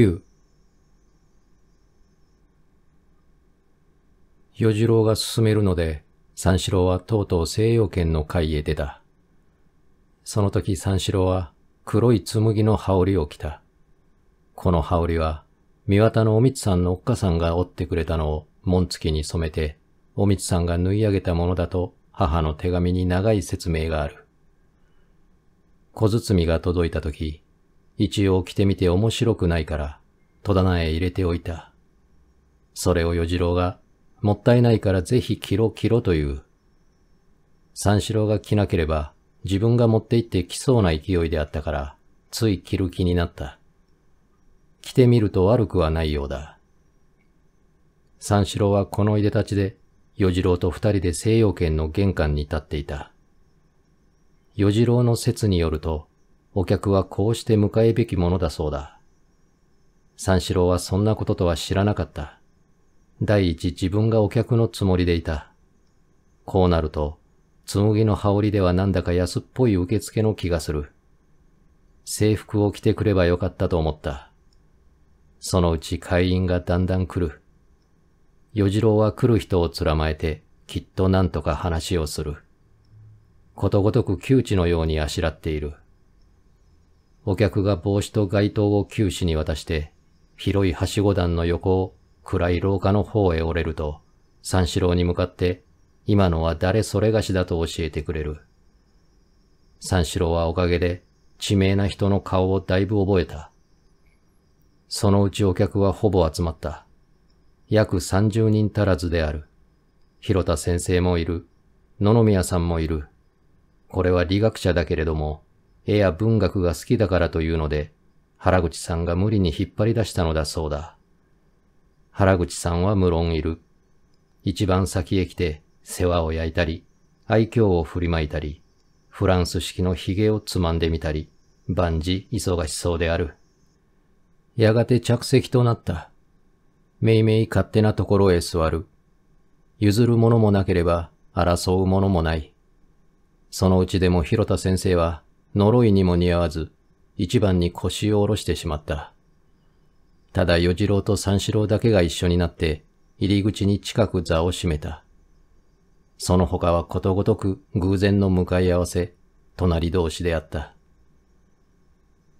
九。与次郎が進めるので、三四郎はとうとう西洋圏の会へ出た。その時三四郎は黒い紬の羽織を着た。この羽織は、三綿のおみつさんのおっかさんが折ってくれたのを紋付きに染めて、おみつさんが縫い上げたものだと母の手紙に長い説明がある。小包が届いた時、一応着てみて面白くないから、戸棚へ入れておいた。それを与次郎が、もったいないからぜひ着ろ着ろという。三四郎が着なければ、自分が持って行って着そうな勢いであったから、つい着る気になった。着てみると悪くはないようだ。三四郎はこのいでたちで、与次郎と二人で西洋圏の玄関に立っていた。与次郎の説によると、お客はこうして迎えべきものだそうだ。三四郎はそんなこととは知らなかった。第一自分がお客のつもりでいた。こうなると、紬の羽織ではなんだか安っぽい受付の気がする。制服を着てくればよかったと思った。そのうち会員がだんだん来る。与次郎は来る人を貫まえて、きっと何とか話をする。ことごとく窮地のようにあしらっている。お客が帽子と街灯を九死に渡して、広いはしご段の横を暗い廊下の方へ折れると、三四郎に向かって、今のは誰それがしだと教えてくれる。三四郎はおかげで、知名な人の顔をだいぶ覚えた。そのうちお客はほぼ集まった。約三十人足らずである。広田先生もいる。野々宮さんもいる。これは理学者だけれども、絵や文学が好きだからというので、原口さんが無理に引っ張り出したのだそうだ。原口さんは無論いる。一番先へ来て世話を焼いたり、愛嬌を振りまいたり、フランス式の髭をつまんでみたり、万事忙しそうである。やがて着席となった。めいめい勝手なところへ座る。譲るものもなければ争うものもない。そのうちでも広田先生は呪いにも似合わず、一番に腰を下ろしてしまった。ただ与次郎と三四郎だけが一緒になって、入り口に近く座を閉めた。その他はことごとく偶然の向かい合わせ、隣同士であった。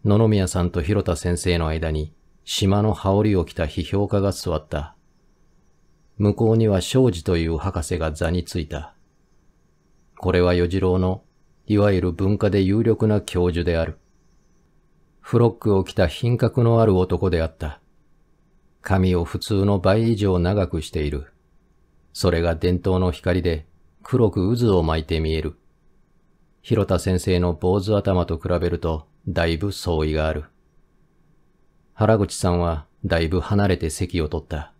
野々宮さんと広田先生の間に、島の羽織を着た批評家が座った。向こうには庄司という博士が座についた。これは与次郎のいわゆる文化で有力な教授である。フロックを着た品格のある男であった。髪を普通の倍以上長くしている。それが伝統の光で黒く渦を巻いて見える。広田先生の坊主頭と比べるとだいぶ相違がある。原口さんはだいぶ離れて席を取った。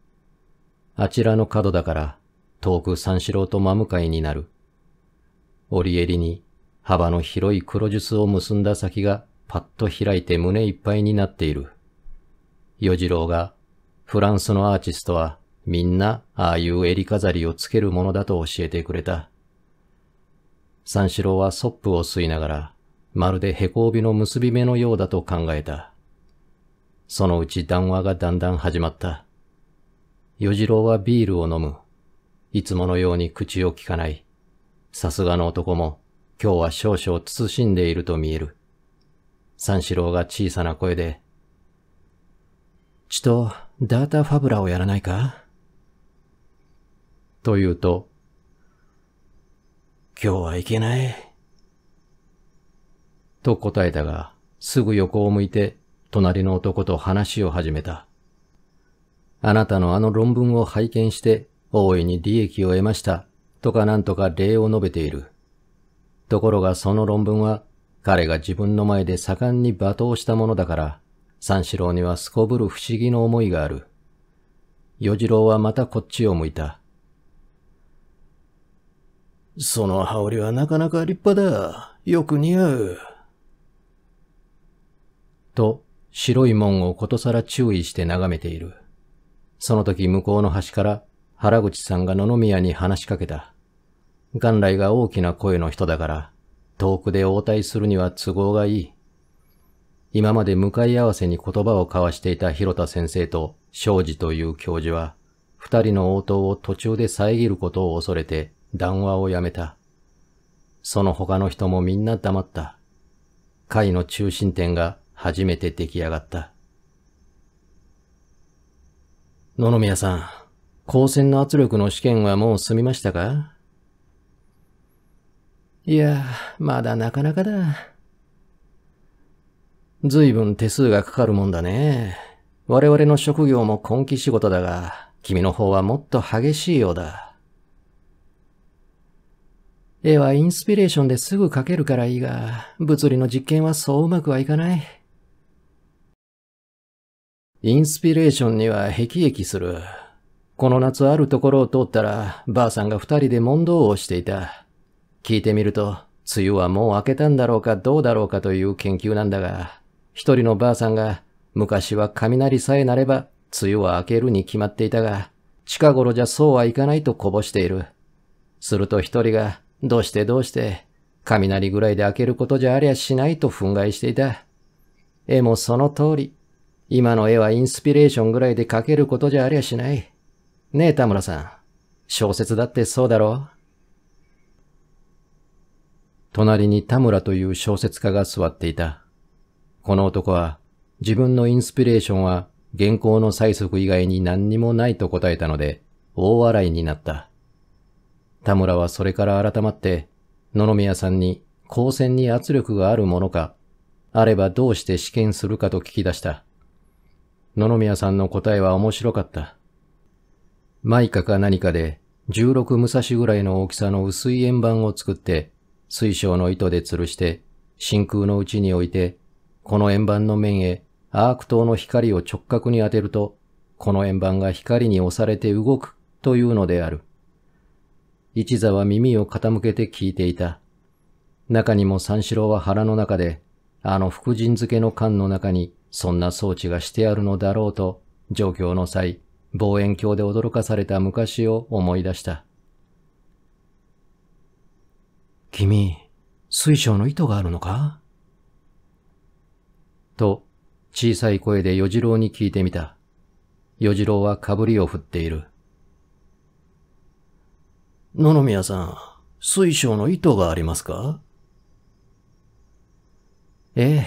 あちらの角だから遠く三四郎と真向かいになる。折り襟に幅の広い黒術を結んだ先がパッと開いて胸いっぱいになっている。与次郎が、フランスのアーティストはみんなああいう襟飾りをつけるものだと教えてくれた。三四郎はソップを吸いながら、まるでへこ帯の結び目のようだと考えた。そのうち談話がだんだん始まった。与次郎はビールを飲む。いつものように口をきかない。さすがの男も今日は少々慎んでいると見える。三四郎が小さな声で、ちと、ダータファブラをやらないかと言うと、今日はいけない。と答えたが、すぐ横を向いて、隣の男と話を始めた。あなたのあの論文を拝見して、大いに利益を得ました、とかなんとか礼を述べている。ところがその論文は彼が自分の前で盛んに罵倒したものだから、三四郎にはすこぶる不思議の思いがある。与次郎はまたこっちを向いた。その羽織はなかなか立派だ。よく似合う。と、白い門をことさら注意して眺めている。その時向こうの端から原口さんが野々宮に話しかけた。元来が大きな声の人だから、遠くで応対するには都合がいい。今まで向かい合わせに言葉を交わしていた広田先生と庄司という教授は、二人の応答を途中で遮ることを恐れて談話をやめた。その他の人もみんな黙った。会の中心点が初めて出来上がった。野々宮さん、高専の圧力の試験はもう済みましたかいや、まだなかなかだ。随分手数がかかるもんだね。我々の職業も根気仕事だが、君の方はもっと激しいようだ。絵はインスピレーションですぐ描けるからいいが、物理の実験はそううまくはいかない。インスピレーションにはへきへきする。この夏あるところを通ったら、ばあさんが二人で問答をしていた。聞いてみると、梅雨はもう明けたんだろうかどうだろうかという研究なんだが、一人のばあさんが、昔は雷さえなれば、梅雨は明けるに決まっていたが、近頃じゃそうはいかないとこぼしている。すると一人が、どうしてどうして、雷ぐらいで明けることじゃありゃしないと憤慨していた。絵もその通り。今の絵はインスピレーションぐらいで描けることじゃありゃしない。ねえ、田村さん。小説だってそうだろう隣に田村という小説家が座っていた。この男は、自分のインスピレーションは原稿の催促以外に何にもないと答えたので、大笑いになった。田村はそれから改まって、野々宮さんに光線に圧力があるものか、あればどうして試験するかと聞き出した。野々宮さんの答えは面白かった。マイカか何かで16武蔵ぐらいの大きさの薄い円盤を作って、水晶の糸で吊るして、真空の内に置いて、この円盤の面へアーク灯の光を直角に当てると、この円盤が光に押されて動くというのである。一座は耳を傾けて聞いていた。中にも三四郎は腹の中で、あの福神漬けの缶の中にそんな装置がしてあるのだろうと、状況の際、望遠鏡で驚かされた昔を思い出した。君、水晶の糸があるのかと、小さい声で与次郎に聞いてみた。与次郎はかぶりを振っている。野々宮さん、水晶の糸がありますかええ、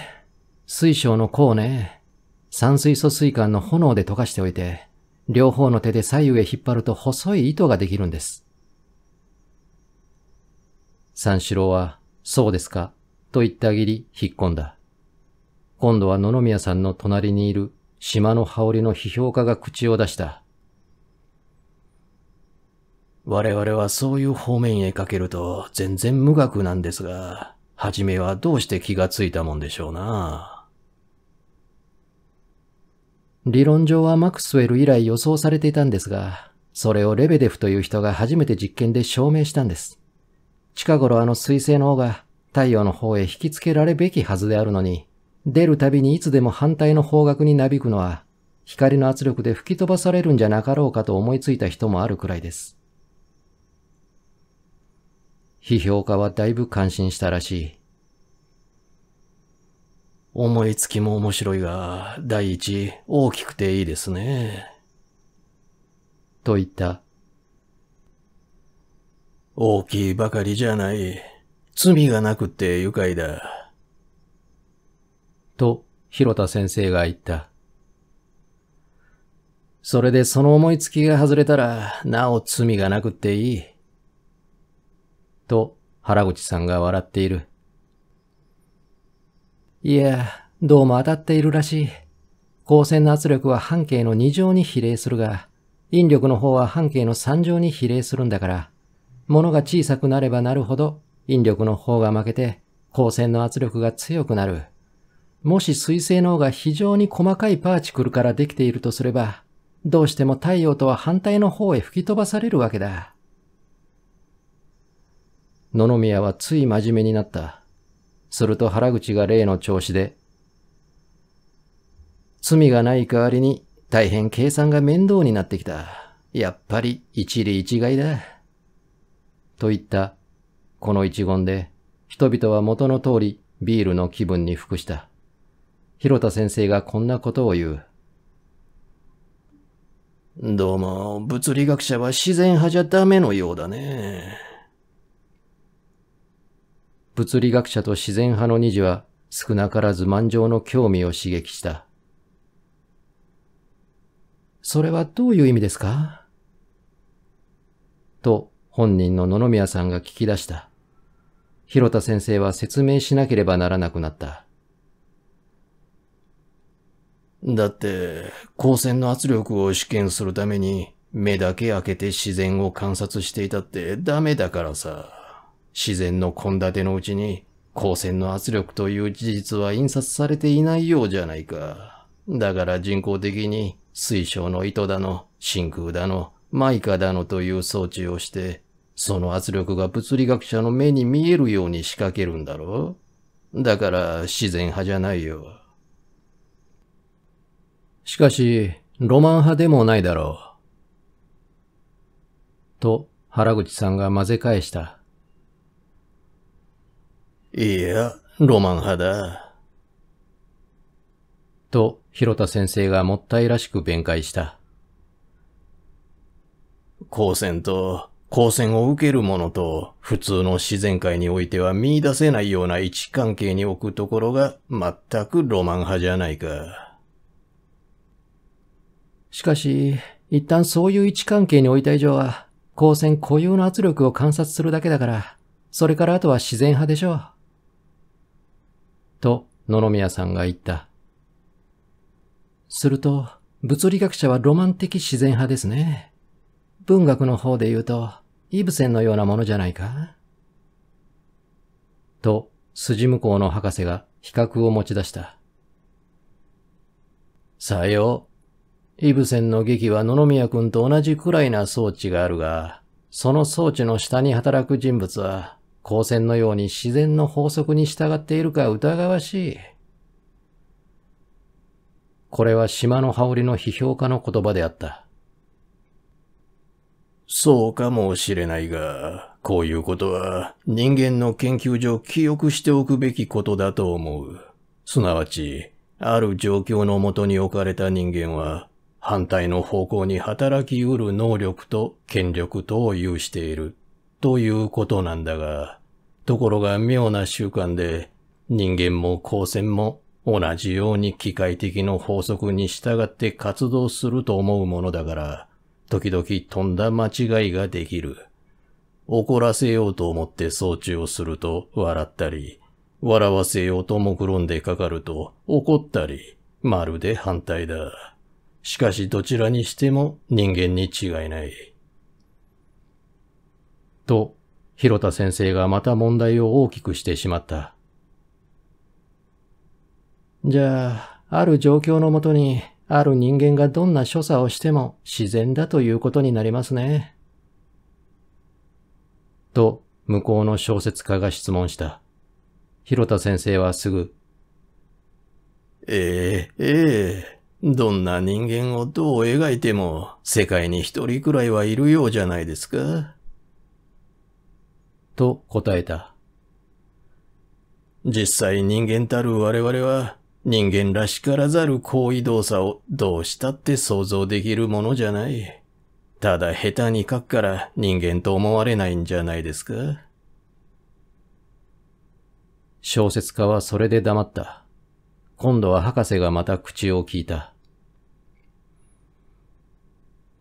水晶の甲ね。酸水素水管の炎で溶かしておいて、両方の手で左右へ引っ張ると細い糸ができるんです。三四郎は、そうですか、と言ったぎり、引っ込んだ。今度は野々宮さんの隣にいる島の羽織の批評家が口を出した。我々はそういう方面へかけると全然無学なんですが、はじめはどうして気がついたもんでしょうな。理論上はマクスウェル以来予想されていたんですが、それをレベデフという人が初めて実験で証明したんです。近頃あの彗星の方が太陽の方へ引きつけられべきはずであるのに、出るたびにいつでも反対の方角になびくのは、光の圧力で吹き飛ばされるんじゃなかろうかと思いついた人もあるくらいです。批評家はだいぶ感心したらしい。思いつきも面白いが、第一、大きくていいですね。と言った。大きいばかりじゃない。罪がなくて愉快だ。と、広田先生が言った。それでその思いつきが外れたら、なお罪がなくっていい。と、原口さんが笑っている。いや、どうも当たっているらしい。光線の圧力は半径の2乗に比例するが、引力の方は半径の3乗に比例するんだから、物が小さくなればなるほど引力の方が負けて光線の圧力が強くなる。もし水星の方が非常に細かいパーチクルからできているとすれば、どうしても太陽とは反対の方へ吹き飛ばされるわけだ。野々宮はつい真面目になった。すると原口が例の調子で、罪がない代わりに大変計算が面倒になってきた。やっぱり一理一概だ。といった、この一言で、人々は元の通りビールの気分に服した。広田先生がこんなことを言う。どうも、物理学者は自然派じゃダメのようだね。物理学者と自然派の二次は少なからず万丈の興味を刺激した。それはどういう意味ですかと本人の野々宮さんが聞き出した。広田先生は説明しなければならなくなった。だって、光線の圧力を試験するために、目だけ開けて自然を観察していたってダメだからさ。自然の献立のうちに、光線の圧力という事実は印刷されていないようじゃないか。だから人工的に、水晶の糸だの、真空だの、マイカだのという装置をして、その圧力が物理学者の目に見えるように仕掛けるんだろうだから自然派じゃないよ。しかし、ロマン派でもないだろう。と、原口さんが混ぜ返した。いや、ロマン派だ。と、広田先生がもったいらしく弁解した。光線と、光線を受けるものと、普通の自然界においては見出せないような位置関係に置くところが、全くロマン派じゃないか。しかし、一旦そういう位置関係に置いた以上は、光線固有の圧力を観察するだけだから、それからあとは自然派でしょう。と、野々宮さんが言った。すると、物理学者はロマン的自然派ですね。文学の方で言うと、イブセンのようなものじゃないかと、筋向こうの博士が比較を持ち出した。さよう。イブセンの劇は野々宮くんと同じくらいな装置があるが、その装置の下に働く人物は、光線のように自然の法則に従っているか疑わしい。これは島の羽織の批評家の言葉であった。そうかもしれないが、こういうことは人間の研究上記憶しておくべきことだと思う。すなわち、ある状況のもとに置かれた人間は、反対の方向に働きうる能力と権力とを有している、ということなんだが、ところが妙な習慣で、人間も光線も同じように機械的の法則に従って活動すると思うものだから、時々飛んだ間違いができる。怒らせようと思って装置をすると笑ったり、笑わせようと目論んでかかると怒ったり、まるで反対だ。しかしどちらにしても人間に違いない。と、広田先生がまた問題を大きくしてしまった。じゃあ、ある状況のもとに、ある人間がどんな所作をしても自然だということになりますね。と、向こうの小説家が質問した。広田先生はすぐ、ええ、ええ、どんな人間をどう描いても世界に一人くらいはいるようじゃないですか。と答えた。実際人間たる我々は人間らしからざる行為動作をどうしたって想像できるものじゃない。ただ下手に書くから人間と思われないんじゃないですか小説家はそれで黙った。今度は博士がまた口を聞いた。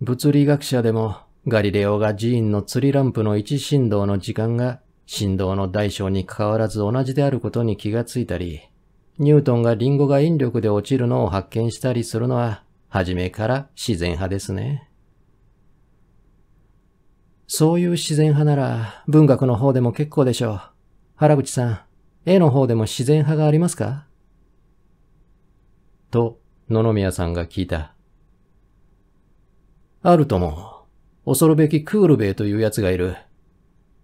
物理学者でもガリレオが寺院の釣りランプの一振動の時間が振動の大小に関わらず同じであることに気がついたり、ニュートンがリンゴが引力で落ちるのを発見したりするのは、初めから自然派ですね。そういう自然派なら、文学の方でも結構でしょう。原口さん、絵の方でも自然派がありますかと、野々宮さんが聞いた。あるとも、恐るべきクールベイという奴がいる。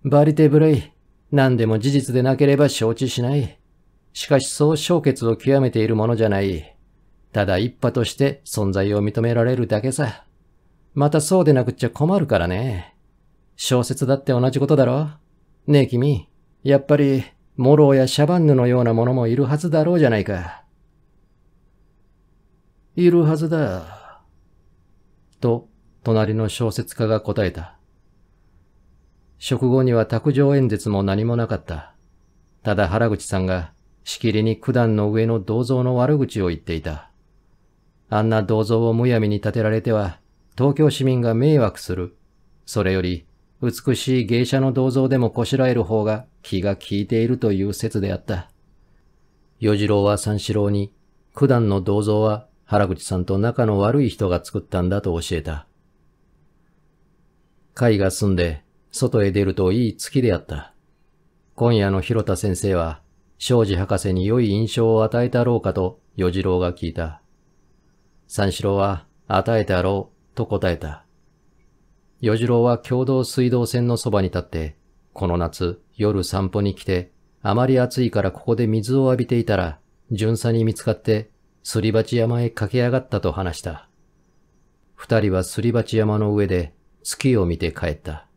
バリテブレイ、何でも事実でなければ承知しない。しかしそう小決を極めているものじゃない。ただ一派として存在を認められるだけさ。またそうでなくっちゃ困るからね。小説だって同じことだろねえ君、やっぱり、モローやシャバンヌのようなものもいるはずだろうじゃないか。いるはずだ。と、隣の小説家が答えた。食後には卓上演説も何もなかった。ただ原口さんが、しきりに九段の上の銅像の悪口を言っていた。あんな銅像をむやみに建てられては、東京市民が迷惑する。それより、美しい芸者の銅像でもこしらえる方が気が利いているという説であった。与次郎は三四郎に、九段の銅像は原口さんと仲の悪い人が作ったんだと教えた。会が済んで、外へ出るといい月であった。今夜の広田先生は、庄司博士に良い印象を与えたろうかと、与次郎が聞いた。三四郎は、与えてあろう、と答えた。与次郎は共同水道線のそばに立って、この夏、夜散歩に来て、あまり暑いからここで水を浴びていたら、巡査に見つかって、すり鉢山へ駆け上がったと話した。二人はすり鉢山の上で、月を見て帰った。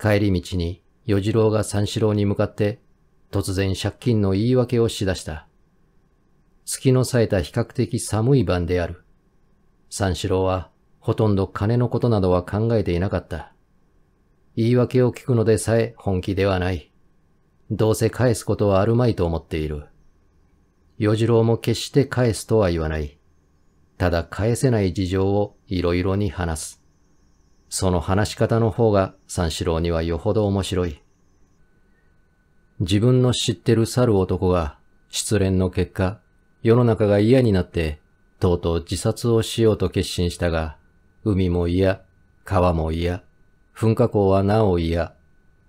帰り道に、与次郎が三四郎に向かって、突然借金の言い訳をしだした。月の冴えた比較的寒い晩である。三四郎はほとんど金のことなどは考えていなかった。言い訳を聞くのでさえ本気ではない。どうせ返すことはあるまいと思っている。与次郎も決して返すとは言わない。ただ返せない事情をいろいろに話す。その話し方の方が三四郎にはよほど面白い。自分の知ってる去る男が失恋の結果、世の中が嫌になって、とうとう自殺をしようと決心したが、海も嫌、川も嫌、噴火口はなお嫌、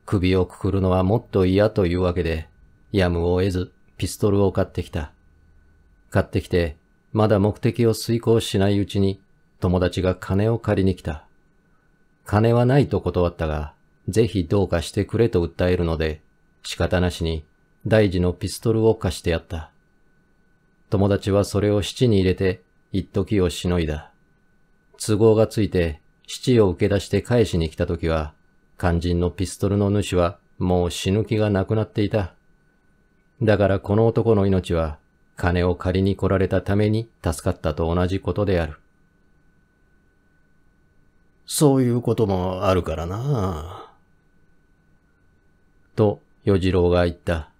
首をくくるのはもっと嫌というわけで、やむを得ずピストルを買ってきた。買ってきて、まだ目的を遂行しないうちに友達が金を借りに来た。金はないと断ったが、ぜひどうかしてくれと訴えるので、仕方なしに大事のピストルを貸してやった。友達はそれを七に入れて一時をしのいだ。都合がついて七を受け出して返しに来た時は、肝心のピストルの主はもう死ぬ気がなくなっていた。だからこの男の命は金を借りに来られたために助かったと同じことである。そういうこともあるからなと与次郎が言った。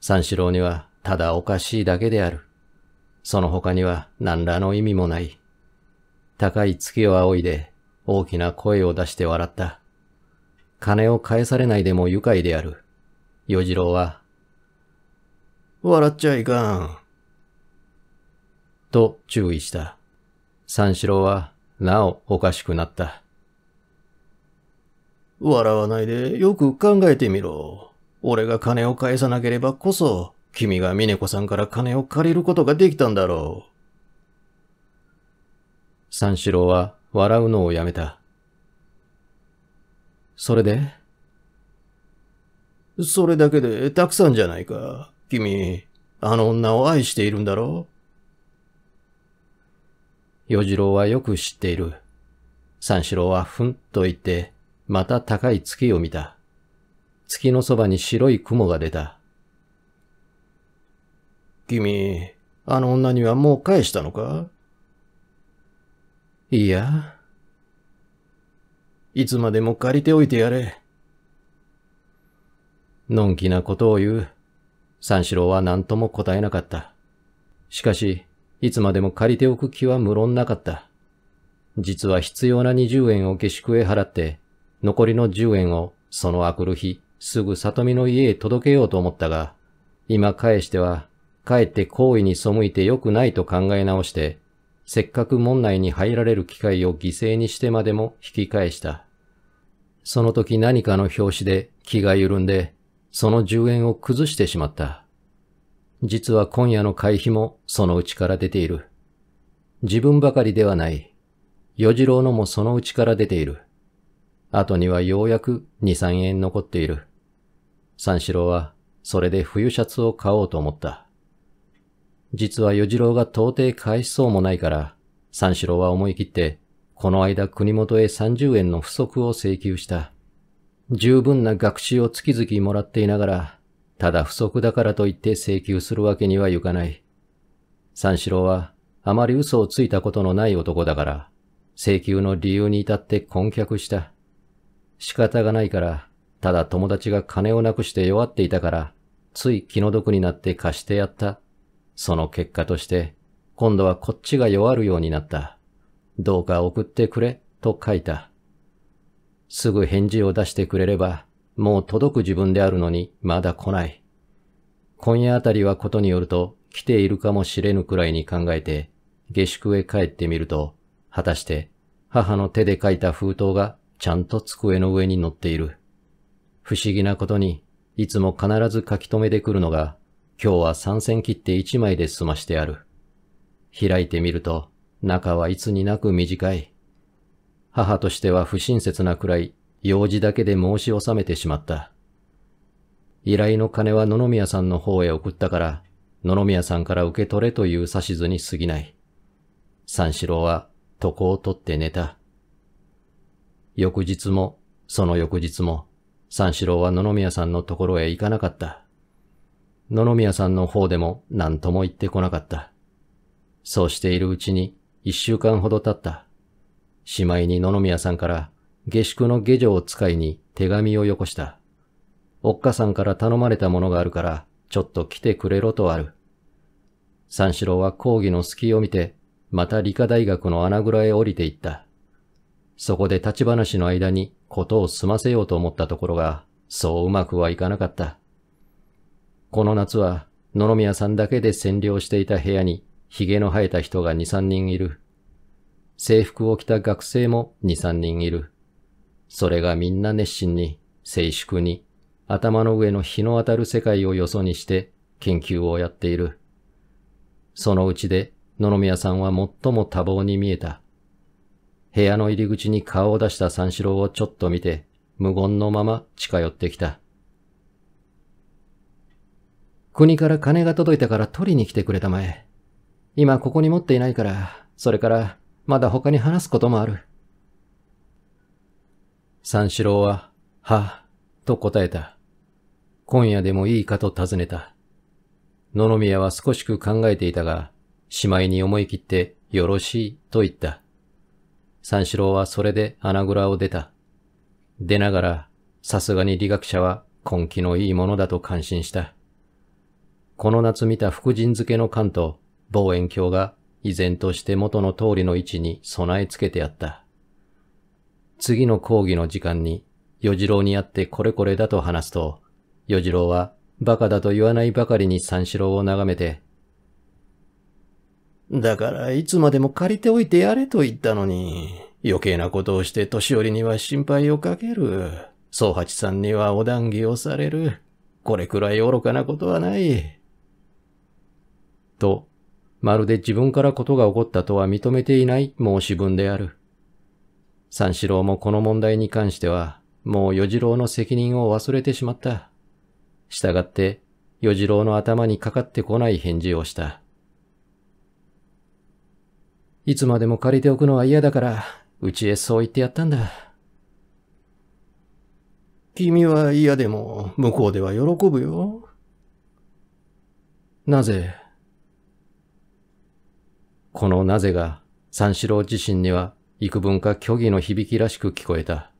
三四郎にはただおかしいだけである。その他には何らの意味もない。高い月を仰いで大きな声を出して笑った。金を返されないでも愉快である。与次郎は、笑っちゃいかん。と注意した。三四郎はなおおかしくなった。笑わないでよく考えてみろ。俺が金を返さなければこそ、君が峰子さんから金を借りることができたんだろう。三四郎は笑うのをやめた。それでそれだけでたくさんじゃないか。君、あの女を愛しているんだろう与次郎はよく知っている。三四郎はふんと言って、また高い月を見た。月のそばに白い雲が出た。君、あの女にはもう返したのかいや。いつまでも借りておいてやれ。のんきなことを言う。三四郎は何とも答えなかった。しかし、いつまでも借りておく気は無論なかった。実は必要な20円を下宿へ払って、残りの10円をそのあくる日、すぐ里美の家へ届けようと思ったが、今返しては、かえって行為に背いて良くないと考え直して、せっかく門内に入られる機会を犠牲にしてまでも引き返した。その時何かの拍子で気が緩んで、その10円を崩してしまった。実は今夜の会費もそのうちから出ている。自分ばかりではない。与次郎のもそのうちから出ている。後にはようやく2、3円残っている。三四郎はそれで冬シャツを買おうと思った。実は与次郎が到底返しそうもないから、三四郎は思い切って、この間国元へ30円の不足を請求した。十分な学習を月々もらっていながら、ただ不足だからといって請求するわけにはいかない。三四郎はあまり嘘をついたことのない男だから、請求の理由に至って婚却した。仕方がないから、ただ友達が金をなくして弱っていたから、つい気の毒になって貸してやった。その結果として、今度はこっちが弱るようになった。どうか送ってくれ、と書いた。すぐ返事を出してくれれば、もう届く自分であるのに、まだ来ない。今夜あたりはことによると、来ているかもしれぬくらいに考えて、下宿へ帰ってみると、果たして、母の手で書いた封筒が、ちゃんと机の上に載っている。不思議なことに、いつも必ず書き留めてくるのが、今日は三線切って1枚で済ましてある。開いてみると、中はいつになく短い。母としては不親切なくらい、用事だけで申し納めてしまった。依頼の金は野々宮さんの方へ送ったから、野々宮さんから受け取れという指図に過ぎない。三四郎は床を取って寝た。翌日も、その翌日も、三四郎は野々宮さんのところへ行かなかった。野々宮さんの方でも何とも言ってこなかった。そうしているうちに一週間ほど経った。しまいに野々宮さんから下宿の下女を使いに手紙をよこした。おっかさんから頼まれたものがあるから、ちょっと来てくれろとある。三四郎は講義の隙を見て、また理科大学の穴蔵へ降りていった。そこで立ち話の間にことを済ませようと思ったところが、そううまくはいかなかった。この夏は、野々宮さんだけで占領していた部屋に、髭の生えた人が二三人いる。制服を着た学生も二三人いる。それがみんな熱心に、静粛に、頭の上の日の当たる世界をよそにして研究をやっている。そのうちで野々宮さんは最も多忙に見えた。部屋の入り口に顔を出した三四郎をちょっと見て、無言のまま近寄ってきた。国から金が届いたから取りに来てくれたまえ。今ここに持っていないから、それからまだ他に話すこともある。三四郎は、は、と答えた。今夜でもいいかと尋ねた。野々宮は少しく考えていたが、しまいに思い切ってよろしいと言った。三四郎はそれで穴蔵を出た。出ながら、さすがに理学者は根気のいいものだと感心した。この夏見た福神漬けの缶と望遠鏡が依然として元の通りの位置に備え付けてあった。次の講義の時間に、与次郎に会ってこれこれだと話すと、与次郎はバカだと言わないばかりに三四郎を眺めて、だからいつまでも借りておいてやれと言ったのに、余計なことをして年寄りには心配をかける。宗八さんにはお談義をされる。これくらい愚かなことはない。と、まるで自分からことが起こったとは認めていない申し分である。三四郎もこの問題に関しては、もう四次郎の責任を忘れてしまった。従って、四次郎の頭にかかってこない返事をした。いつまでも借りておくのは嫌だから、うちへそう言ってやったんだ。君は嫌でも、向こうでは喜ぶよ。なぜこのなぜが、三四郎自身には幾分か虚偽の響きらしく聞こえた。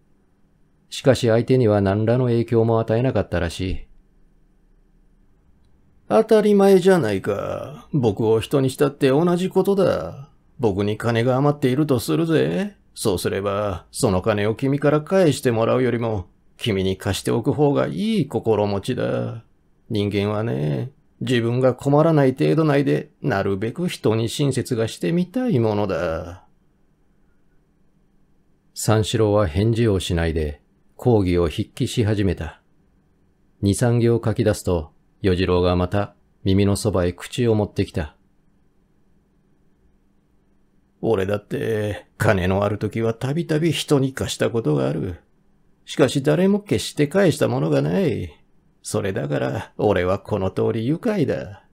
しかし相手には何らの影響も与えなかったらしい。当たり前じゃないか。僕を人にしたって同じことだ。僕に金が余っているとするぜ。そうすれば、その金を君から返してもらうよりも、君に貸しておく方がいい心持ちだ。人間はね、自分が困らない程度内で、なるべく人に親切がしてみたいものだ。三四郎は返事をしないで、講義を筆記し始めた。二三行書き出すと、四次郎がまた耳のそばへ口を持ってきた。俺だって、金のある時はたびたび人に貸したことがある。しかし誰も決して返したものがない。それだから、俺はこの通り愉快だ。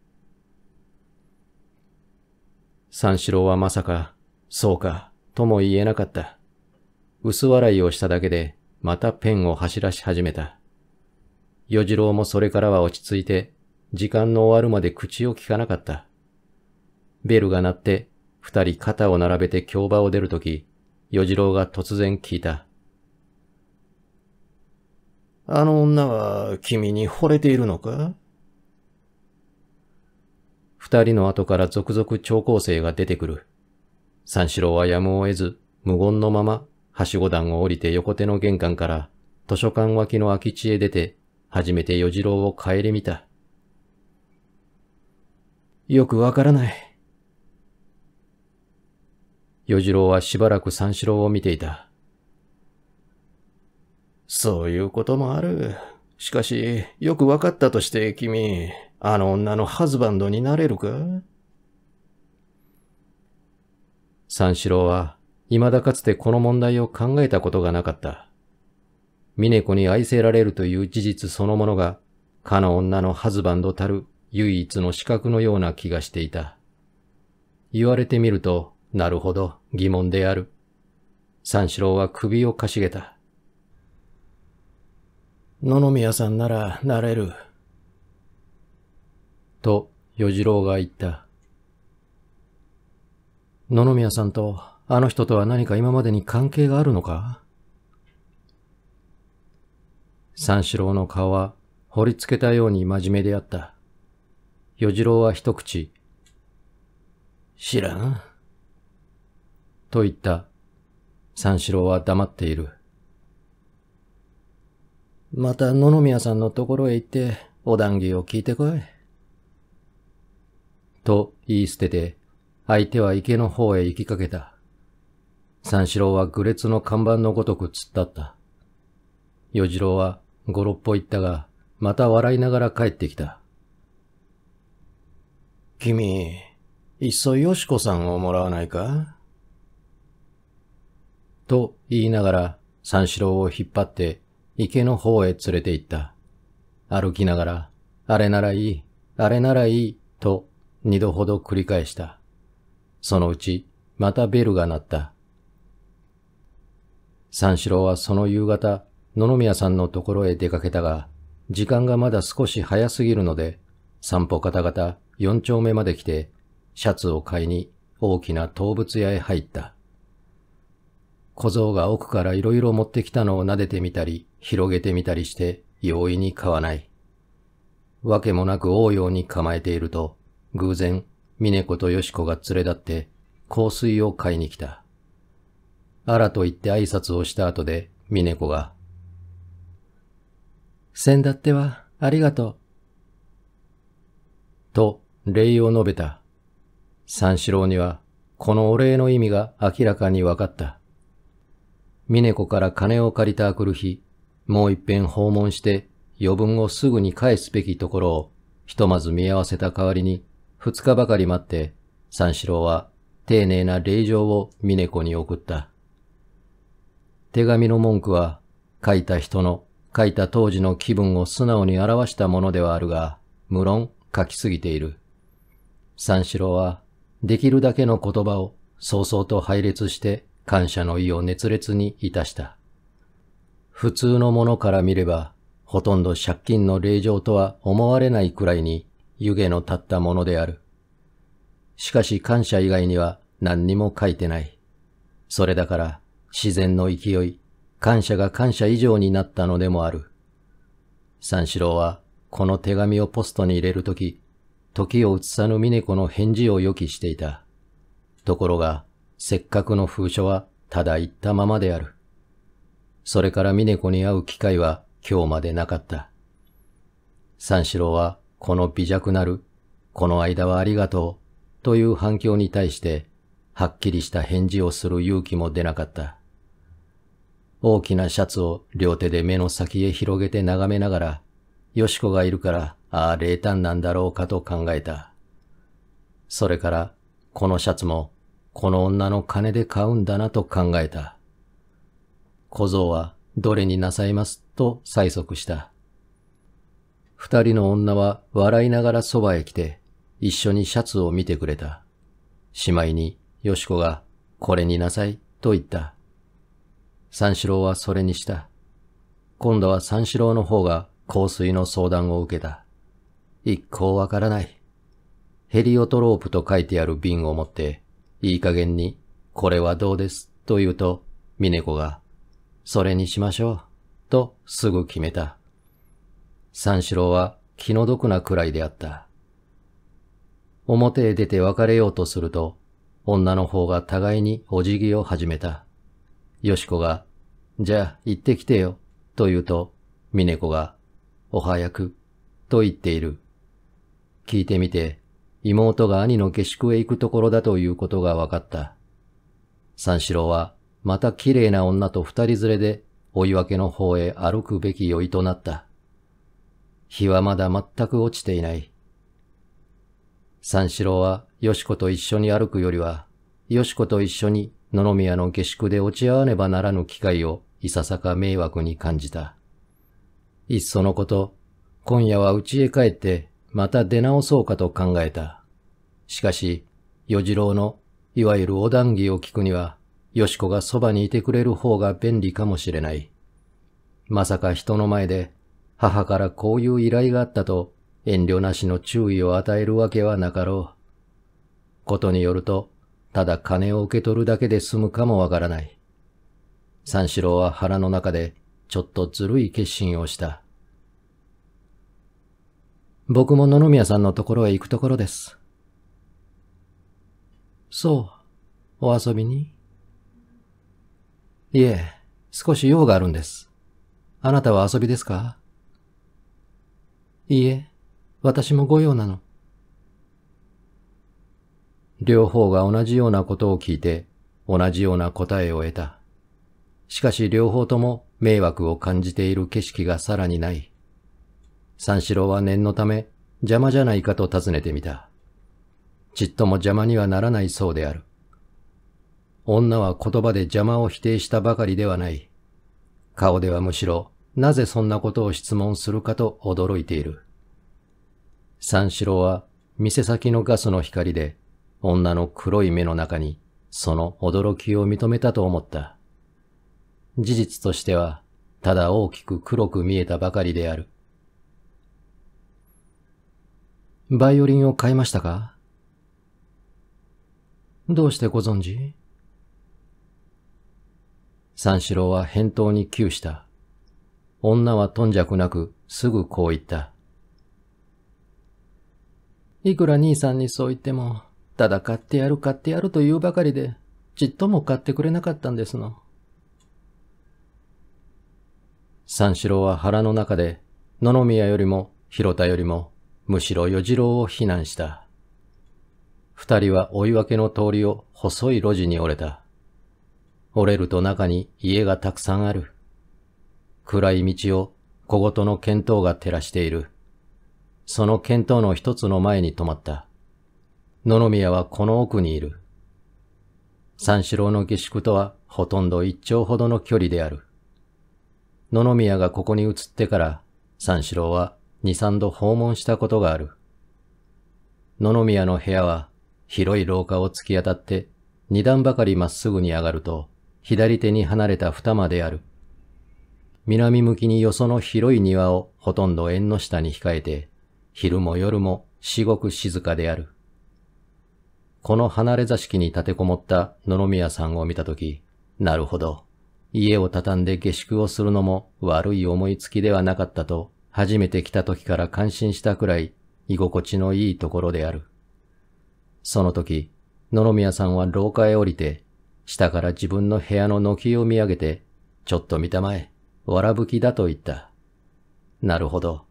三四郎はまさか、そうか、とも言えなかった。薄笑いをしただけで、またペンを走らし始めた。与次郎もそれからは落ち着いて、時間の終わるまで口を聞かなかった。ベルが鳴って、二人肩を並べて競馬を出るとき、与次郎が突然聞いた。あの女は君に惚れているのか二人の後から続々長高生が出てくる。三四郎はやむを得ず、無言のまま、はしご段を降りて横手の玄関から、図書館脇の空き地へ出て、初めて与次郎を帰り見た。よくわからない。与次郎はしばらく三四郎を見ていた。そういうこともある。しかし、よく分かったとして君、あの女のハズバンドになれるか三四郎は、未だかつてこの問題を考えたことがなかった。峰子に愛せられるという事実そのものが、かの女のハズバンドたる唯一の資格のような気がしていた。言われてみると、なるほど、疑問である。三四郎は首をかしげた。野々宮さんならなれる。と、与次郎が言った。野々宮さんとあの人とは何か今までに関係があるのか三四郎の顔は掘り付けたように真面目であった。与次郎は一口。知らんと言った。三四郎は黙っている。また野々宮さんのところへ行って、お談義を聞いてこい。と言い捨てて、相手は池の方へ行きかけた。三四郎は愚劣の看板のごとく突っ立った。四次郎は五六歩行ったが、また笑いながら帰ってきた。君、いっそよしこさんをもらわないかと言いながら三四郎を引っ張って池の方へ連れて行った。歩きながら、あれならいい、あれならいい、と二度ほど繰り返した。そのうち、またベルが鳴った。三四郎はその夕方、野々宮さんのところへ出かけたが、時間がまだ少し早すぎるので、散歩方々四丁目まで来て、シャツを買いに大きな動物屋へ入った。小僧が奥からいろいろ持ってきたのを撫でてみたり、広げてみたりして、容易に買わない。わけもなく応用に構えていると、偶然、峰子とよしこが連れ立って、香水を買いに来た。あらと言って挨拶をした後で、峰子が、先だっては、ありがとう。と、礼を述べた。三四郎には、このお礼の意味が明らかに分かった。峰子から金を借りたあくる日、もう一遍訪問して余分をすぐに返すべきところを、ひとまず見合わせた代わりに、二日ばかり待って、三四郎は丁寧な礼状を峰子に送った。手紙の文句は、書いた人の、書いた当時の気分を素直に表したものではあるが、無論書きすぎている。三四郎は、できるだけの言葉を早々と配列して感謝の意を熱烈にいたした。普通のものから見れば、ほとんど借金の霊状とは思われないくらいに湯気の立ったものである。しかし感謝以外には何にも書いてない。それだから自然の勢い、感謝が感謝以上になったのでもある。三四郎はこの手紙をポストに入れるとき、時を移さぬ峰子の返事を予期していた。ところが、せっかくの封書はただ言ったままである。それから峰子に会う機会は今日までなかった。三四郎はこの微弱なる、この間はありがとうという反響に対してはっきりした返事をする勇気も出なかった。大きなシャツを両手で目の先へ広げて眺めながら、よしこがいるからああ冷淡なんだろうかと考えた。それから、このシャツもこの女の金で買うんだなと考えた。小僧はどれになさいますと催促した。二人の女は笑いながらそばへ来て、一緒にシャツを見てくれた。しまいに、よしこが、これになさい、と言った。三四郎はそれにした。今度は三四郎の方が香水の相談を受けた。一向わからない。ヘリオトロープと書いてある瓶を持っていい加減に、これはどうです、と言うと、ミネコが、それにしましょう、とすぐ決めた。三四郎は気の毒なくらいであった。表へ出て別れようとすると、女の方が互いにお辞儀を始めた。よしこが、じゃあ行ってきてよ、と言うと、ミネコが、お早く、と言っている。聞いてみて、妹が兄の下宿へ行くところだということが分かった。三四郎は、また綺麗な女と二人連れで、追い分けの方へ歩くべき酔いとなった。日はまだ全く落ちていない。三四郎は、よしこと一緒に歩くよりは、よしこと一緒に野々宮の下宿で落ち合わねばならぬ機会をいささか迷惑に感じた。いっそのこと、今夜は家へ帰ってまた出直そうかと考えた。しかし、与次郎の、いわゆるお談義を聞くには、よしこがそばにいてくれる方が便利かもしれない。まさか人の前で、母からこういう依頼があったと、遠慮なしの注意を与えるわけはなかろう。ことによると、ただ金を受け取るだけで済むかもわからない。三四郎は腹の中で、ちょっとずるい決心をした。僕も野々宮さんのところへ行くところです。そう、お遊びにいえ、少し用があるんです。あなたは遊びですかいいえ、私も御用なの。両方が同じようなことを聞いて、同じような答えを得た。しかし両方とも迷惑を感じている景色がさらにない。三四郎は念のため邪魔じゃないかと尋ねてみた。ちっとも邪魔にはならないそうである。女は言葉で邪魔を否定したばかりではない。顔ではむしろ、なぜそんなことを質問するかと驚いている。三四郎は店先のガスの光で女の黒い目の中にその驚きを認めたと思った。事実としてはただ大きく黒く見えたばかりである。バイオリンを買いましたかどうしてご存知三四郎は返答に窮した。女は頓着なくすぐこう言った。いくら兄さんにそう言っても、ただ買ってやる買ってやると言うばかりで、ちっとも買ってくれなかったんですの。三四郎は腹の中で、野々宮よりも、広田よりも、むしろ与次郎を非難した。二人は追い分けの通りを細い路地に折れた。折れると中に家がたくさんある。暗い道を小言の見当が照らしている。その見当の一つの前に止まった。野々宮はこの奥にいる。三四郎の下宿とはほとんど一丁ほどの距離である。野々宮がここに移ってから三四郎は二三度訪問したことがある。野々宮の部屋は広い廊下を突き当たって二段ばかりまっすぐに上がると左手に離れた二間である。南向きによその広い庭をほとんど縁の下に控えて昼も夜も至極静かである。この離れ座敷に立てこもった野々宮さんを見たとき、なるほど。家を畳んで下宿をするのも悪い思いつきではなかったと初めて来た時から感心したくらい居心地のいいところである。その時、野々宮さんは廊下へ降りて、下から自分の部屋の軒を見上げて、ちょっと見たまえ、わらぶきだと言った。なるほど。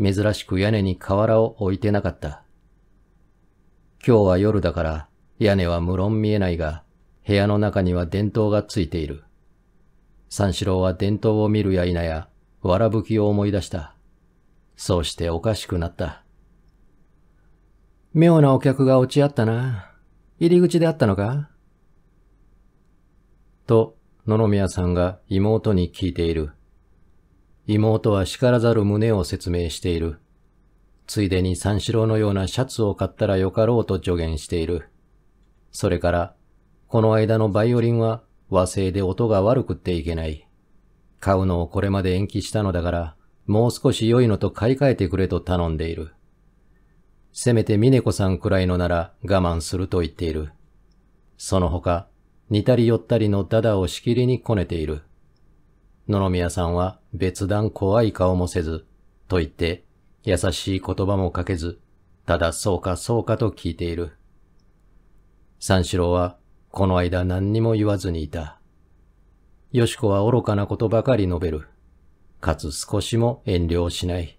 珍しく屋根に瓦を置いてなかった。今日は夜だから屋根は無論見えないが、部屋の中には電灯がついている。三四郎は電灯を見るや否や、わらぶきを思い出した。そうしておかしくなった。妙なお客が落ち合ったな。入り口であったのかと、野々宮さんが妹に聞いている。妹は叱らざる胸を説明している。ついでに三四郎のようなシャツを買ったらよかろうと助言している。それから、この間のバイオリンは和製で音が悪くっていけない。買うのをこれまで延期したのだから、もう少し良いのと買い替えてくれと頼んでいる。せめて峰子さんくらいのなら我慢すると言っている。その他、似たり寄ったりのダダをしきりにこねている。野々宮さんは別段怖い顔もせず、と言って優しい言葉もかけず、ただそうかそうかと聞いている。三四郎はこの間何にも言わずにいた。よしこは愚かなことばかり述べる。かつ少しも遠慮しない。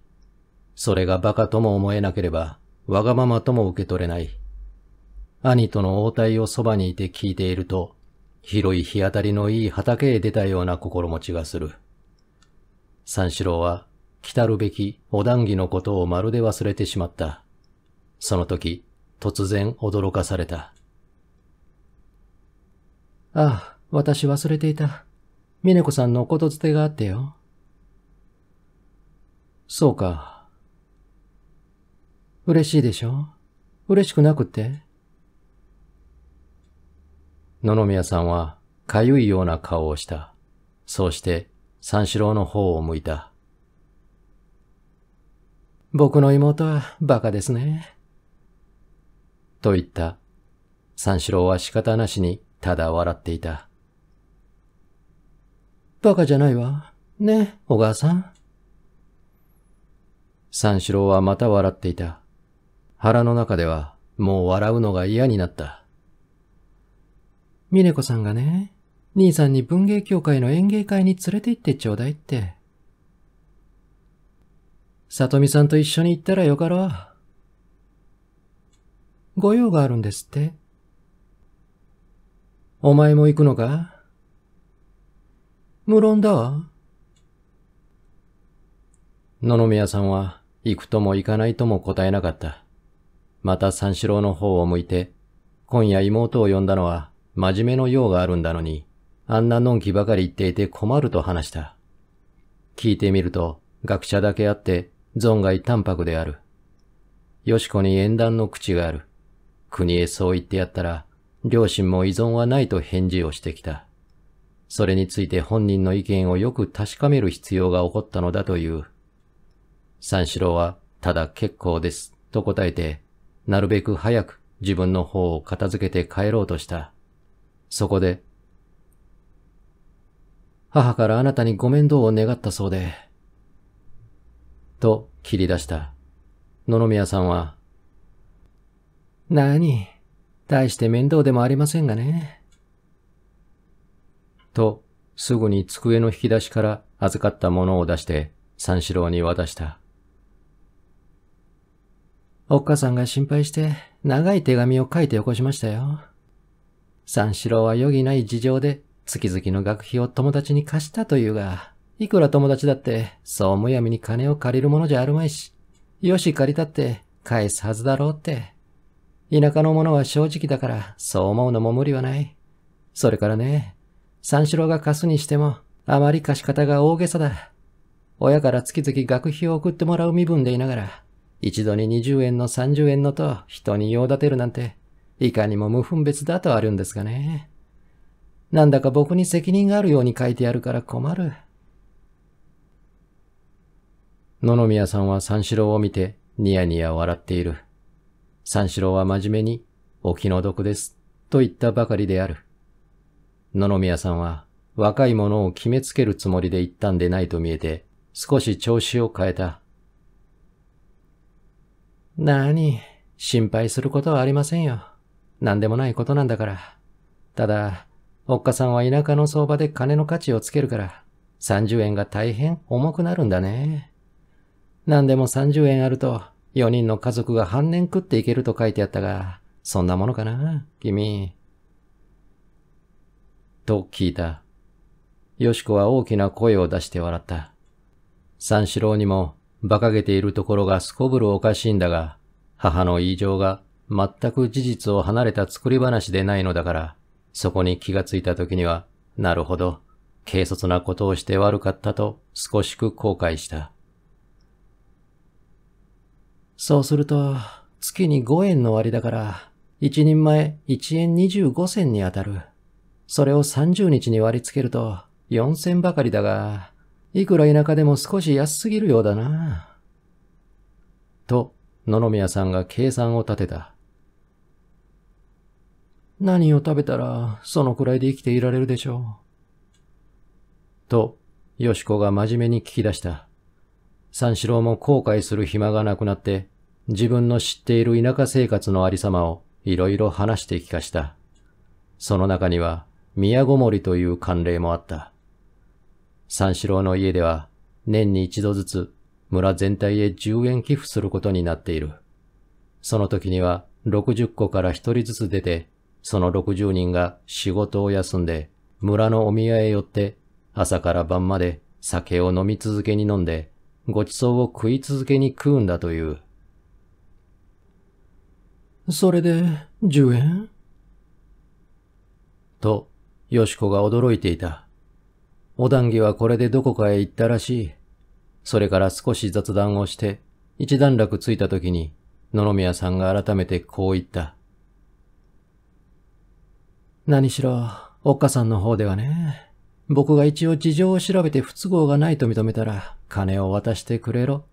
それが馬鹿とも思えなければ、わがままとも受け取れない。兄との応対をそばにいて聞いていると、広い日当たりのいい畑へ出たような心持ちがする。三四郎は、来たるべきお談義のことをまるで忘れてしまった。その時、突然驚かされた。ああ、私忘れていた。峰子さんのことづてがあってよ。そうか。嬉しいでしょ嬉しくなくって野々宮さんは、かゆいような顔をした。そうして、三四郎の方を向いた。僕の妹は馬鹿ですね。と言った。三四郎は仕方なしにただ笑っていた。馬鹿じゃないわ。ね、小川さん。三四郎はまた笑っていた。腹の中ではもう笑うのが嫌になった。ミネコさんがね、兄さんに文芸協会の演芸会に連れて行ってちょうだいって。里美さんと一緒に行ったらよかろう。ご用があるんですって。お前も行くのか無論だわ。野々宮さんは行くとも行かないとも答えなかった。また三四郎の方を向いて、今夜妹を呼んだのは真面目の用があるんだのに、あんなのんきばかり言っていて困ると話した。聞いてみると、学者だけあって、存外淡白である。よしこに縁談の口がある。国へそう言ってやったら、両親も依存はないと返事をしてきた。それについて本人の意見をよく確かめる必要が起こったのだという三四郎は、ただ結構です、と答えて、なるべく早く自分の方を片付けて帰ろうとした。そこで、母からあなたにご面倒を願ったそうで、と切り出した。野々宮さんは、なに、大して面倒でもありませんがね。と、すぐに机の引き出しから預かったものを出して、三四郎に渡した。おっかさんが心配して長い手紙を書いてよこしましたよ。三四郎は余儀ない事情で月々の学費を友達に貸したというが、いくら友達だってそうむやみに金を借りるものじゃあるまいし、よし借りたって返すはずだろうって。田舎の者は正直だからそう思うのも無理はない。それからね、三四郎が貸すにしてもあまり貸し方が大げさだ。親から月々学費を送ってもらう身分でいながら、一度に20円の30円のと人に用立てるなんて、いかにも無分別だとあるんですがね。なんだか僕に責任があるように書いてあるから困る。野々宮さんは三四郎を見てニヤニヤ笑っている。三四郎は真面目に、お気の毒です、と言ったばかりである。野々宮さんは若い者を決めつけるつもりで言ったんでないと見えて、少し調子を変えた。なに、心配することはありませんよ。何でもないことなんだから。ただ、おっかさんは田舎の相場で金の価値をつけるから、30円が大変重くなるんだね。何でも30円あると、4人の家族が半年食っていけると書いてあったが、そんなものかな、君。と聞いた。よしこは大きな声を出して笑った。三四郎にも馬鹿げているところがすこぶるおかしいんだが、母の異常が全く事実を離れた作り話でないのだから、そこに気がついた時には、なるほど、軽率なことをして悪かったと少しく後悔した。そうすると、月に5円の割だから、一人前1円25銭にあたる。それを30日に割り付けると、4銭ばかりだが、いくら田舎でも少し安すぎるようだな。と、野々宮さんが計算を立てた。何を食べたら、そのくらいで生きていられるでしょう。と、よしこが真面目に聞き出した。三四郎も後悔する暇がなくなって、自分の知っている田舎生活のありさまをいろいろ話して聞かした。その中には、宮ごもりという慣例もあった。三四郎の家では年に一度ずつ村全体へ10円寄付することになっている。その時には60個から1人ずつ出て、その60人が仕事を休んで村のお宮へ寄って朝から晩まで酒を飲み続けに飲んでごちそうを食い続けに食うんだという。それで10円と、よしこが驚いていた。お談義はこれでどこかへ行ったらしい。それから少し雑談をして、一段落ついた時に、野々宮さんが改めてこう言った。何しろ、おっかさんの方ではね、僕が一応事情を調べて不都合がないと認めたら、金を渡してくれろ。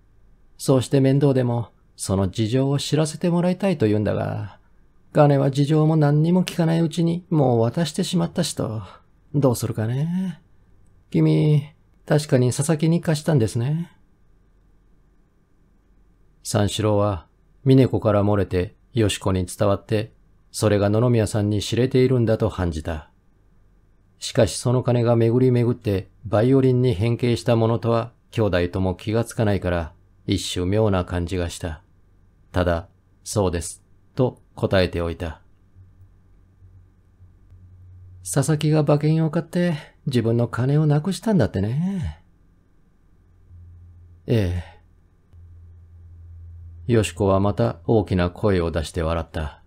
そうして面倒でも、その事情を知らせてもらいたいと言うんだが、金は事情も何にも聞かないうちに、もう渡してしまったしと、どうするかね。君、確かに佐々木に貸したんですね。三四郎は、峰子から漏れて、よしこに伝わって、それが野々宮さんに知れているんだと感じた。しかしその金が巡り巡って、バイオリンに変形したものとは、兄弟とも気がつかないから、一種妙な感じがした。ただ、そうです、と答えておいた。佐々木が馬券を買って、自分の金をなくしたんだってね。ええ。よしこはまた大きな声を出して笑った。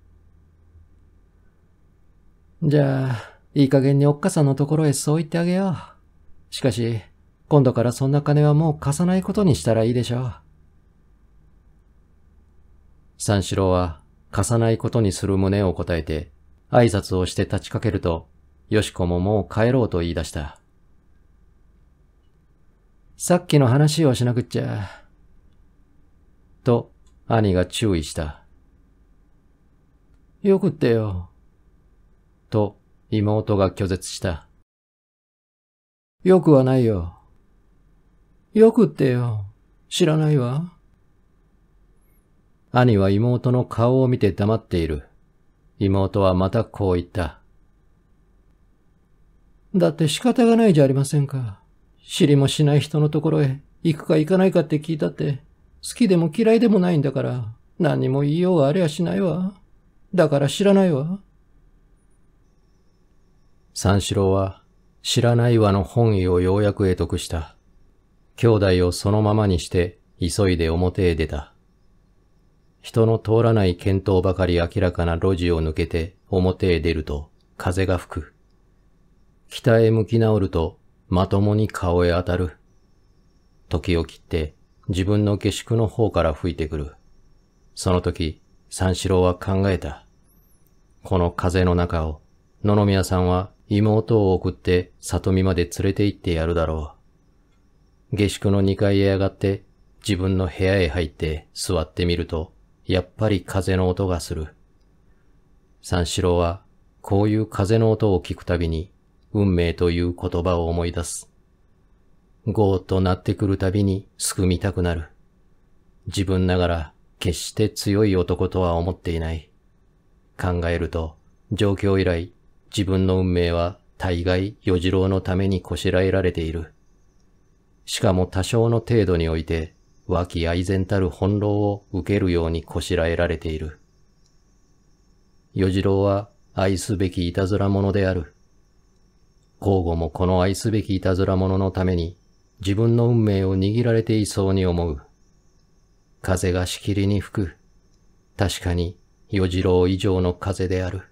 じゃあ、いい加減におっかさんのところへそう言ってあげよう。しかし、今度からそんな金はもう貸さないことにしたらいいでしょう。三四郎は貸さないことにする胸を答えて挨拶をして立ちかけると、よしこももう帰ろうと言い出した。さっきの話をしなくっちゃ。と、兄が注意した。よくってよ。と、妹が拒絶した。よくはないよ。よくってよ。知らないわ。兄は妹の顔を見て黙っている。妹はまたこう言った。だって仕方がないじゃありませんか。知りもしない人のところへ行くか行かないかって聞いたって、好きでも嫌いでもないんだから、何にも言いようがありゃしないわ。だから知らないわ。三四郎は、知らないわの本意をようやく得得した。兄弟をそのままにして、急いで表へ出た。人の通らない見当ばかり明らかな路地を抜けて表へ出ると風が吹く。北へ向き直ると、まともに顔へ当たる。時を切って、自分の下宿の方から吹いてくる。その時、三四郎は考えた。この風の中を、野々宮さんは妹を送って里見まで連れて行ってやるだろう。下宿の二階へ上がって、自分の部屋へ入って座ってみると、やっぱり風の音がする。三四郎は、こういう風の音を聞くたびに、運命という言葉を思い出す。ゴーとなってくるたびにすくみたくなる。自分ながら決して強い男とは思っていない。考えると、状況以来、自分の運命は大概与次郎のためにこしらえられている。しかも多少の程度において、和気愛然たる翻弄を受けるようにこしらえられている。与次郎は愛すべきいたずら者である。交互もこの愛すべきいたずら者のために自分の運命を握られていそうに思う。風がしきりに吹く。確かに、与次郎以上の風である。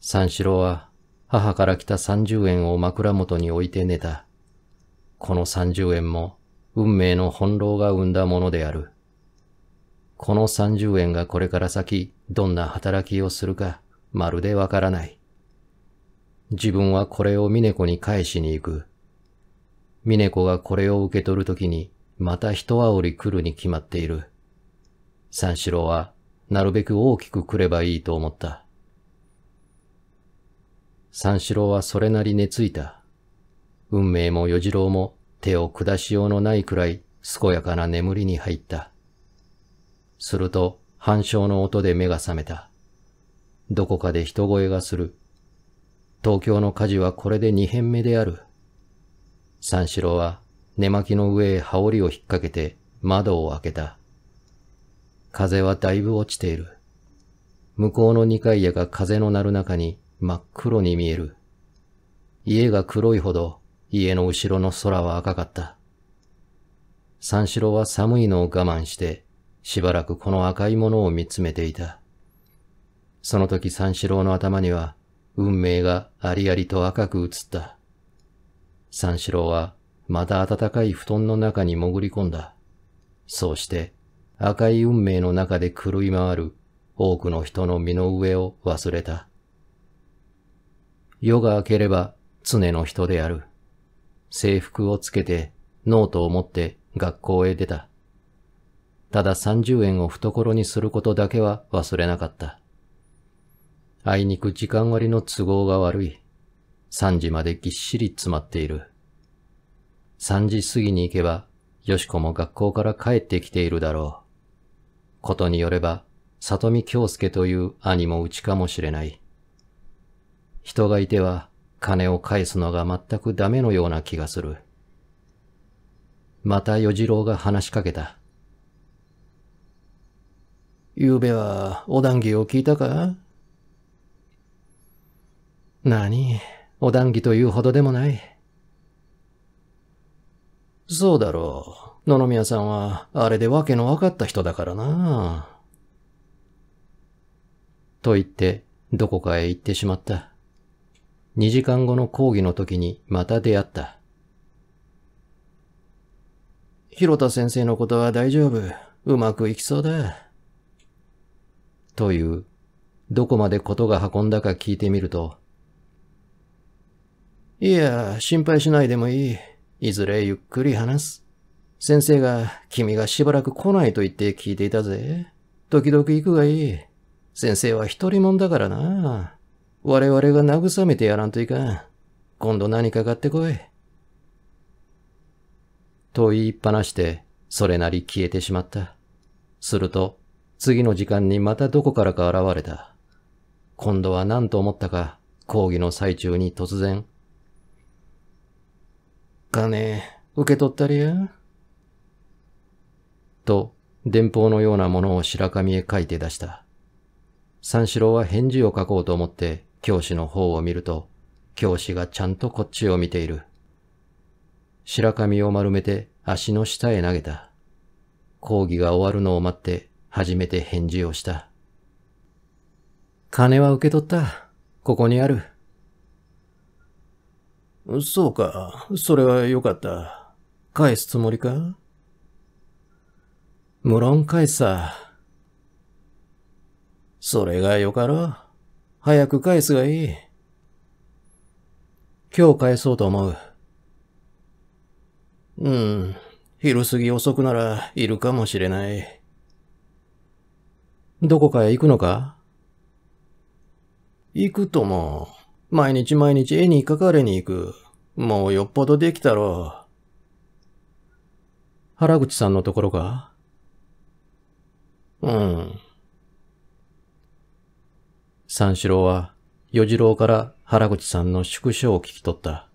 三四郎は母から来た三十円を枕元に置いて寝た。この三十円も運命の翻弄が生んだものである。この三十円がこれから先どんな働きをするかまるでわからない。自分はこれをミネコに返しに行く。ミネコがこれを受け取るときに、また一煽り来るに決まっている。三四郎は、なるべく大きく来ればいいと思った。三四郎はそれなり寝ついた。運命も与次郎も手を下しようのないくらい健やかな眠りに入った。すると、半鐘の音で目が覚めた。どこかで人声がする。東京の火事はこれで二編目である。三四郎は寝巻きの上へ羽織を引っ掛けて窓を開けた。風はだいぶ落ちている。向こうの二階屋が風の鳴る中に真っ黒に見える。家が黒いほど家の後ろの空は赤かった。三四郎は寒いのを我慢してしばらくこの赤いものを見つめていた。その時三四郎の頭には運命がありありと赤く映った。三四郎はまた暖かい布団の中に潜り込んだ。そうして赤い運命の中で狂い回る多くの人の身の上を忘れた。夜が明ければ常の人である。制服をつけてノートを持って学校へ出た。ただ30円を懐にすることだけは忘れなかった。あいにく時間割の都合が悪い。3時までぎっしり詰まっている。3時過ぎに行けば、よしこも学校から帰ってきているだろう。ことによれば、里見京介という兄もうちかもしれない。人がいては、金を返すのが全くダメのような気がする。また与次郎が話しかけた。昨夜は、お談義を聞いたか何、お談義というほどでもない。そうだろう。野々宮さんは、あれでわけの分かった人だからな。と言って、どこかへ行ってしまった。2時間後の講義の時にまた出会った。広田先生のことは大丈夫。うまくいきそうだ。という、どこまでことが運んだか聞いてみると、いや、心配しないでもいい。いずれゆっくり話す。先生が、君がしばらく来ないと言って聞いていたぜ。時々行くがいい。先生は一人者だからな。我々が慰めてやらんといかん。今度何か買ってこい。と言いっぱなして、それなり消えてしまった。すると、次の時間にまたどこからか現れた。今度は何と思ったか、講義の最中に突然、金、受け取ったりやと、電報のようなものを白紙へ書いて出した。三四郎は返事を書こうと思って教師の方を見ると、教師がちゃんとこっちを見ている。白紙を丸めて足の下へ投げた。講義が終わるのを待って初めて返事をした。金は受け取った。ここにある。そうか、それはよかった。返すつもりか無論返すさ。それがよかろう。早く返すがいい。今日返そうと思う。うん。昼過ぎ遅くならいるかもしれない。どこかへ行くのか行くとも。毎日毎日絵に描かれに行く。もうよっぽどできたろう。原口さんのところかうん。三四郎は、与次郎から原口さんの縮小を聞き取った。